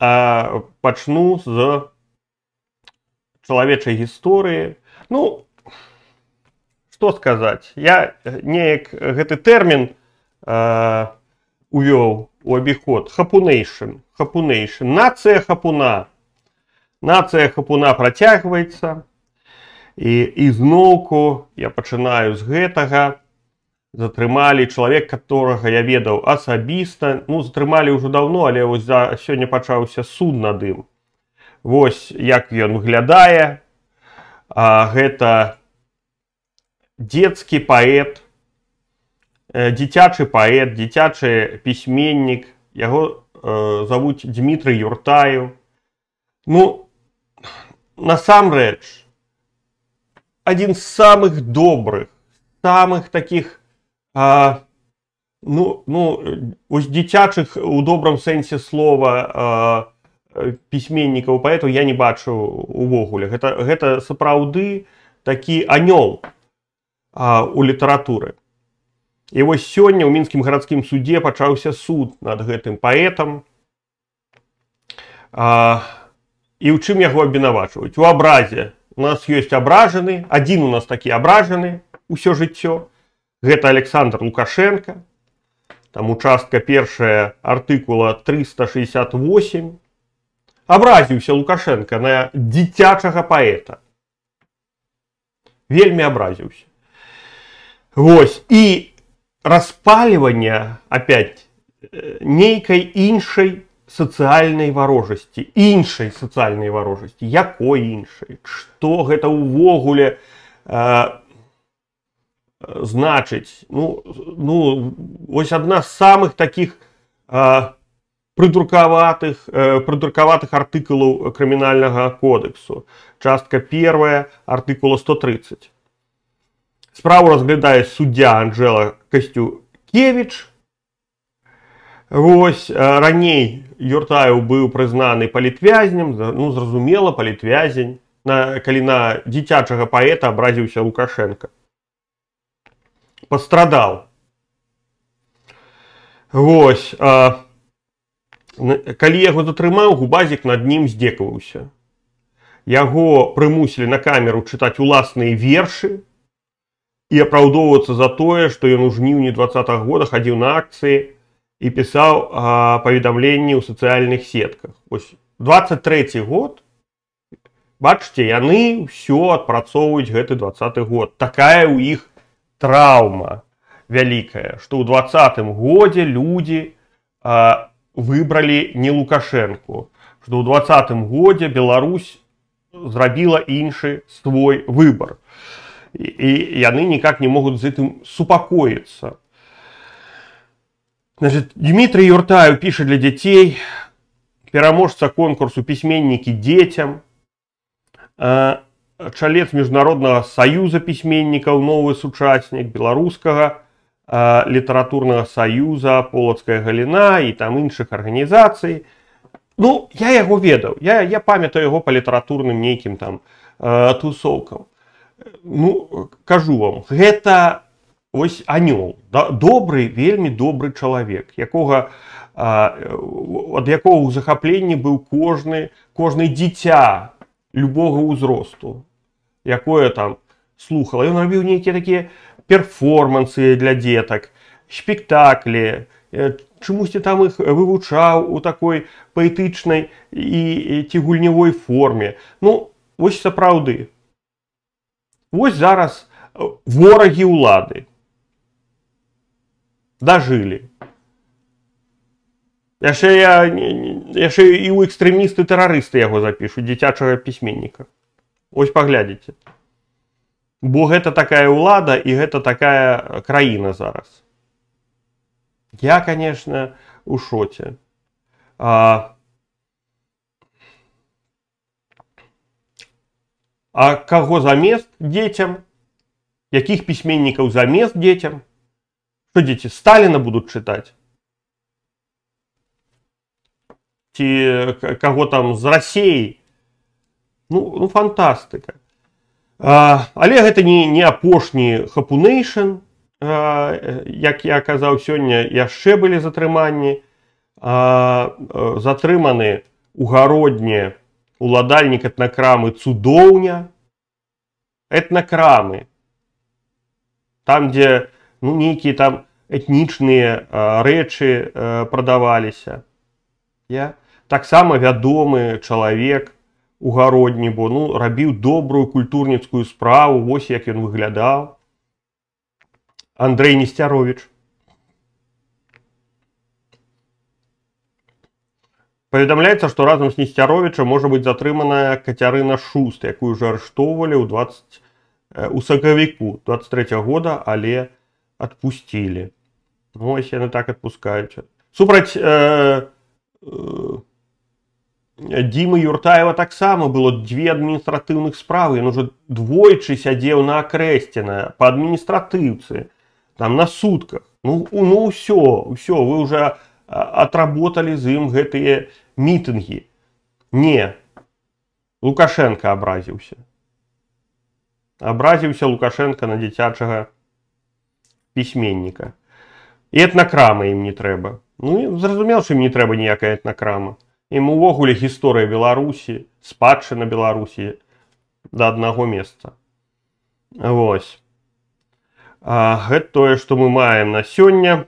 а, пачну з чалавечай гісторыі ну что сказаць я неяк гэты тэрмін а, увёў у абіход хапунейшым хапунейшы нацыя хапуна нацыя хапуна працягваецца і ізноўку я пачынаю з гэтага затрымалі чалавек которого я ведаў асабіста ну затрымалі ўжо давно, але вось за сёння пачаўся суд над ім Вось як ён выглядае а, гэта дзецкі паэт э, дзіцячы паэт дзіцячы пісьменнік яго э, завуць Дмітрый юртаю ну насамрэч адзін з самых добрых самых таких А, ну, ну, ось дзіцячых у добрым сэнсе слова а, пісьменнікаў паэту я не бачу увогуле. Гэта, гэта сапраўды такі анёл а, у літаратуры. І вось сёння ў мінскім гарадскім судзе пачаўся суд над гэтым паэтам. А, і ў чым яго абвінавачваюць? У абразе у нас ёсць абражаны, адзін у нас такі абражаны, усё жыццё. гэта александр лукашенко там участка першая артыкула 368 абразіўся лукашенко на дзіцячага паэта вельмі абразіўся Вось і распальвання опять э, нейкай іншай сацыяльнай варожасці іншай сацыяльнай варожасці якой іншай што гэта ўвогуле э, Э, значыць ну ну вось одна з самых таких а, прыдрукаватых прыдрукаватых артыкулаў крымінальнага кодексу частка первая артыкула 130 справу разглядае суддзя Анжела касцюкевич Вось раней юртаю быў прызнаны палітвязнем ну зразумела палітвязень на калі на дзіцячага паэта абразіўся лукашенко пострадал. Вот, а, калі яго затрымаў губазік над ним здзекаваўся яго прымусілі на камеру читать уласныя верши и апраўдоўвацца за тое што ён у жніўні два -го года хадзіў на акцыі і пісаў а, поведомления ў социальных сетках ось 23 год бачце яны все адпрацоўваюць этот двадцаты год такая у іх травма вялікая, что ў двадцатым годзе люди а, выбралі не лукашэнку, что ў двадцатым годзе Беларусь зрабіла іншы свой выбор. І, і яны никак не могут з гэтым супакоіцца. Значит, Дмитрий Юртаю пишет для детей, пераможца конкурсу пісьменнікі дзецям. А, чалец міжнароднага саюза пісьменнікаў новы сучаснік беларускага э, літаратурнага саюза полацкая галіна і там іншых арганізацый ну я яго ведаў я я памятаю яго па літаратурным нейкім там э, тусовкам. ну кажу вам гэта ось анёл да, добры вельмі добры чалавек якога ад э, якога ў захапленні быў кожны кожны дзіця любога ўзросту якое там слухала. Ён рабіў нейкія такія перформансы для дзетак, спектаклі, э, чамусьці там их вывучаў у такой паэтычнай і ці гульнявой форме. Ну вось сапраўды. Вось зараз э, ворагі ўлады дажылі. Яшчэ я яшчэ і ў экстрэмісты тэрарысты яго запішу дзіцячага пісьменніка. Ось паглядзіце. Бо гэта такая ўлада і гэта такая краіна зараз. Я, конечно, у шоце. А, а каго замест дзецям, якіх пісьменнікаў замест дзецям, што дзеці Сталіна будуць чытаць. Ці каго там з рассеяй ну, ну фантастыка а, але гэта не не апошні хапунейшн як я казаў сёння яшчэ былі затрыманні затрыманы угароднія уладальнік этнакрамы цудоўня этнакрамы там дзе ну нейкія там этнічныя рэчы прадаваліся я таксама вядомы чалавек у у гародні, бо ну, рабіў добрую культурніцкую справу, вось як ён выглядаў. Андрей Несцярович. Паведамляецца, што разам з Несцяровіча можа быць затрыманая Кацярына Шуст, якую ж арыштоўвалі ў 20 у сакавіку 23 года, але адпусцілі. Вось ну, яны так адпускаюць. Супраць э, э, Дімы Юртаева таксама было дзве адміністратыўных справы ён ужо двойчы сядзеў на акрэсціна па адміністратыўцы там на сутках ну ну ўсё ўсё вы уже а, отработали з ім гэтыя мітынгі не лукашенко абразіўся абразіўся лукашенко на дзіцячага пісьменніка і этнакрама ім не трэба ну зразумеў чым не трэба ніякая этнакрама ім увогуле гісторыя беларусі спадчына беларусі да аднаго месца Вось а, гэта тое што мы маем на сёння